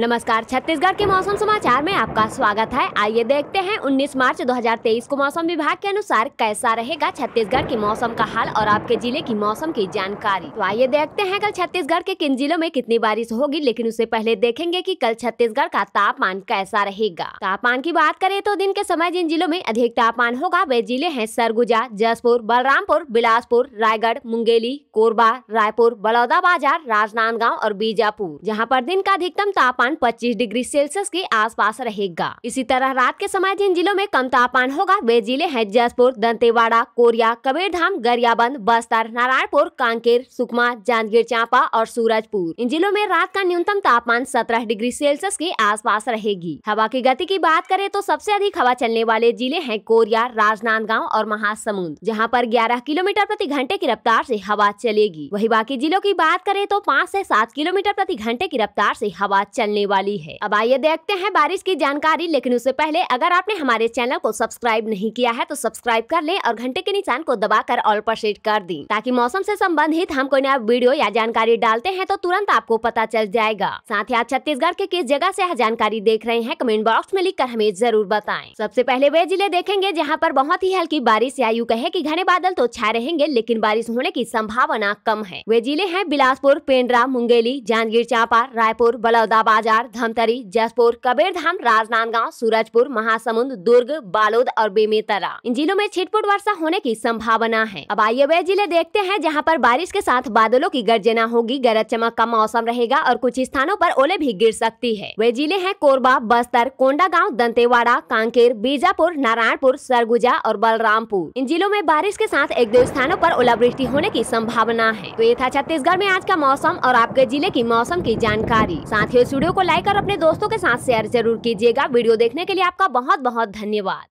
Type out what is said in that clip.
नमस्कार छत्तीसगढ़ के मौसम समाचार में आपका स्वागत है आइए देखते हैं 19 मार्च 2023 को मौसम विभाग के अनुसार कैसा रहेगा छत्तीसगढ़ के मौसम का हाल और आपके जिले की मौसम की जानकारी तो आइए देखते हैं कल छत्तीसगढ़ के किन जिलों में कितनी बारिश होगी लेकिन उससे पहले देखेंगे कि कल छत्तीसगढ़ का तापमान कैसा रहेगा तापमान की बात करें तो दिन के समय जिन जिलों में अधिक तापमान होगा वे जिले हैं सरगुजा जसपुर बलरामपुर बिलासपुर रायगढ़ मुंगेली कोरबा रायपुर बलौदा बाजार राजनांदगांव और बीजापुर जहाँ पर दिन का अधिकतम तापमान तापमान 25 डिग्री सेल्सियस के आसपास रहेगा इसी तरह रात के समय जिन जिलों में कम तापमान होगा वे जिले हैं जसपुर दंतेवाड़ा कोरिया कबीरधाम गरियाबंद बस्तर नारायणपुर कांकेर सुकमा जांजगीर चांपा और सूरजपुर इन जिलों में रात का न्यूनतम तापमान सत्रह डिग्री सेल्सियस के आस रहेगी हवा की गति की बात करें तो सबसे अधिक हवा चलने वाले जिले हैं कोरिया राजनांदगांव और महासमुंद जहां पर 11 किलोमीटर प्रति घंटे की रफ्तार से हवा चलेगी वही बाकी जिलों की बात करें तो पाँच ऐसी सात किलोमीटर प्रति घंटे की रफ्तार से हवा चलने होने वाली है अब आइए देखते हैं बारिश की जानकारी लेकिन उससे पहले अगर आपने हमारे चैनल को सब्सक्राइब नहीं किया है तो सब्सक्राइब कर ले और घंटे के निशान को दबा कर ऑल पर सेट कर दी ताकि मौसम ऐसी सम्बन्धित हम कोई नया वीडियो या जानकारी डालते हैं तो तुरंत आपको पता चल जाएगा साथ ही आप छत्तीसगढ़ के किस जगह ऐसी जानकारी देख रहे हैं कमेंट बॉक्स में लिख हमें जरूर बताए सबसे पहले वे जिले देखेंगे जहाँ पर बहुत ही हल्की बारिश या यू कहे की घने बादल तो छाए रहेंगे लेकिन बारिश होने की संभावना कम है वे जिले हैं बिलासपुर पेंड्रा मुंगेली जांजगीर चांपा रायपुर बलौदाबाद बाजार धमतरी जसपुर कबीरधाम राजनांदगांव सूरजपुर महासमुंद दुर्ग बालोद और बेमेतरा इन जिलों में छिटपुट वर्षा होने की संभावना है अब आइए वे जिले देखते हैं जहाँ पर बारिश के साथ बादलों की गर्जना होगी गरज चमक का मौसम रहेगा और कुछ स्थानों पर ओले भी गिर सकती है वे जिले हैं कोरबा बस्तर कोंडागांव दंतेवाड़ा कांकेर बीजापुर नारायणपुर सरगुजा और बलरामपुर इन जिलों में बारिश के साथ एक दो स्थानों पर ओलावृष्टि होने की संभावना है तो ये था छत्तीसगढ़ में आज का मौसम और आपके जिले की मौसम की जानकारी साथियों ही वीडियो को लाइक और अपने दोस्तों के साथ शेयर जरूर कीजिएगा वीडियो देखने के लिए आपका बहुत बहुत धन्यवाद